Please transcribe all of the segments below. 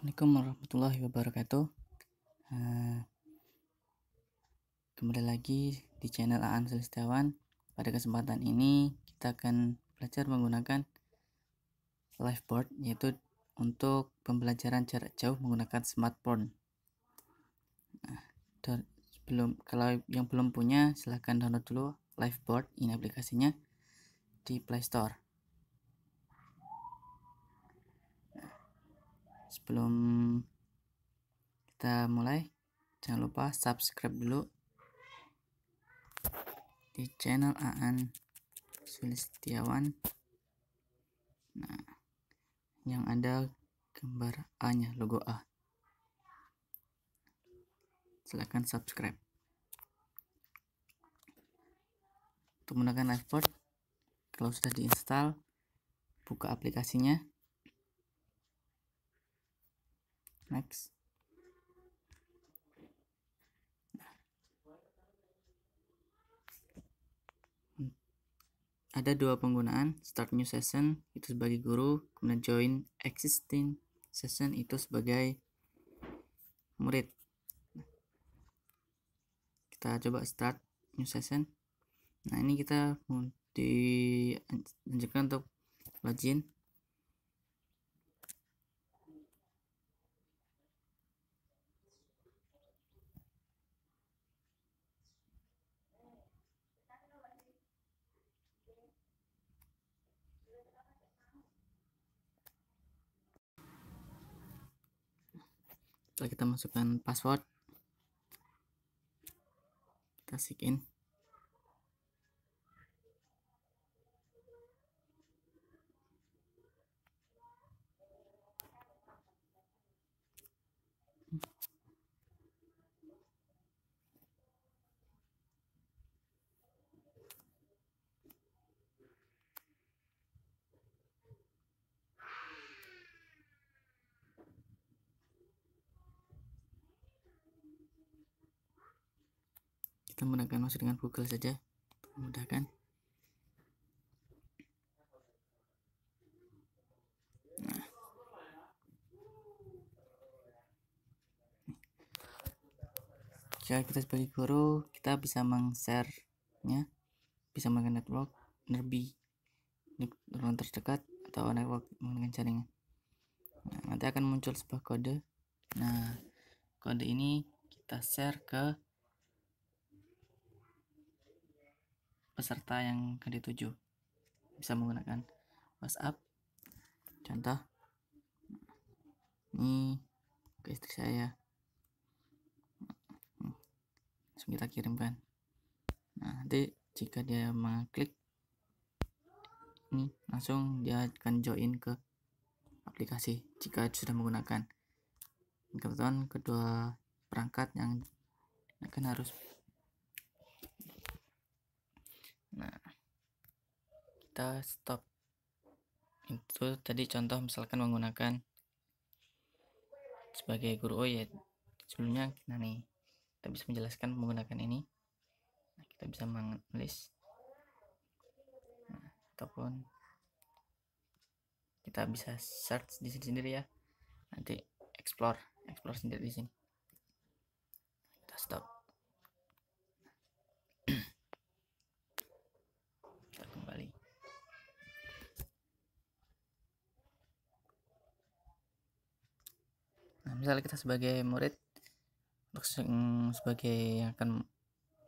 Assalamualaikum warahmatullahi wabarakatuh. Uh, kembali lagi di channel Aan Sulistawan. Pada kesempatan ini kita akan belajar menggunakan Liveboard yaitu untuk pembelajaran jarak jauh menggunakan smartphone. Nah, sebelum kalau yang belum punya silahkan download dulu Liveboard ini aplikasinya di Play Store. sebelum kita mulai jangan lupa subscribe dulu di channel Aan Sulistiawan nah yang ada gambar A nya logo A silahkan subscribe untuk menggunakan board kalau sudah diinstal buka aplikasinya next hmm. ada dua penggunaan start new session itu sebagai guru kemudian join existing session itu sebagai murid kita coba start new session nah ini kita dianjurkan untuk login setelah kita masukkan password kita sign in kita menggunakan mouse dengan Google saja memudahkan nah. jika ya, kita sebagai guru kita bisa meng-share nya bisa menggunakan network nerbi ruang terdekat atau network menggunakan jaringan nah, nanti akan muncul sebuah kode nah kode ini kita share ke peserta yang akan dituju bisa menggunakan WhatsApp contoh ini ke istri saya langsung kita kirimkan nah nanti jika dia mengklik ini langsung dia akan join ke aplikasi jika sudah menggunakan kebetulan kedua perangkat yang akan harus nah kita stop itu tadi contoh misalkan menggunakan sebagai guru oh ya sebelumnya nah nih kita bisa menjelaskan menggunakan ini nah, kita bisa menulis nah, ataupun kita bisa search di sini sendiri ya nanti explore explore sendiri di sini kita stop misalnya kita sebagai murid sebagai yang akan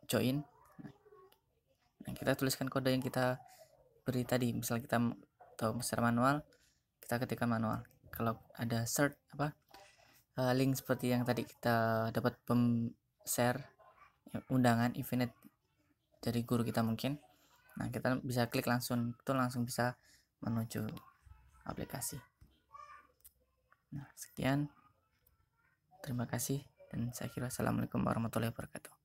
join nah, kita tuliskan kode yang kita beri tadi misalnya kita tahu secara manual kita ketikkan manual kalau ada search apa eh, link seperti yang tadi kita dapat pem share ya, undangan infinite dari guru kita mungkin nah kita bisa klik langsung itu langsung bisa menuju aplikasi nah sekian Terima kasih dan saya kira assalamualaikum warahmatullahi wabarakatuh.